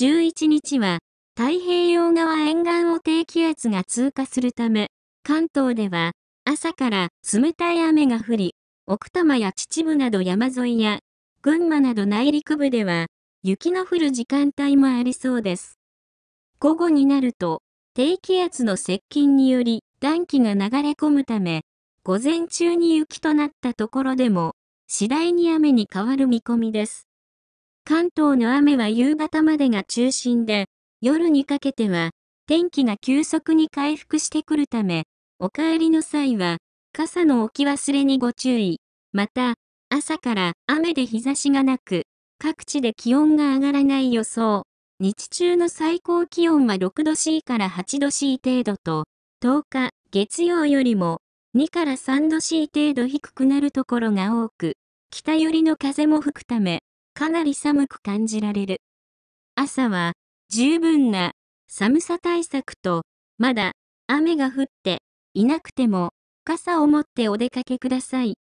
11日は、太平洋側沿岸を低気圧が通過するため、関東では、朝から冷たい雨が降り、奥多摩や秩父など山沿いや、群馬など内陸部では、雪の降る時間帯もありそうです。午後になると、低気圧の接近により暖気が流れ込むため、午前中に雪となったところでも、次第に雨に変わる見込みです。関東の雨は夕方までが中心で、夜にかけては、天気が急速に回復してくるため、お帰りの際は、傘の置き忘れにご注意。また、朝から雨で日差しがなく、各地で気温が上がらない予想。日中の最高気温は6度 C から8度 C 程度と、10日月曜よりも2から3度 C 程度低くなるところが多く、北寄りの風も吹くため、かなり寒く感じられる。朝は十分な寒さ対策と、まだ雨が降っていなくても傘を持ってお出かけください。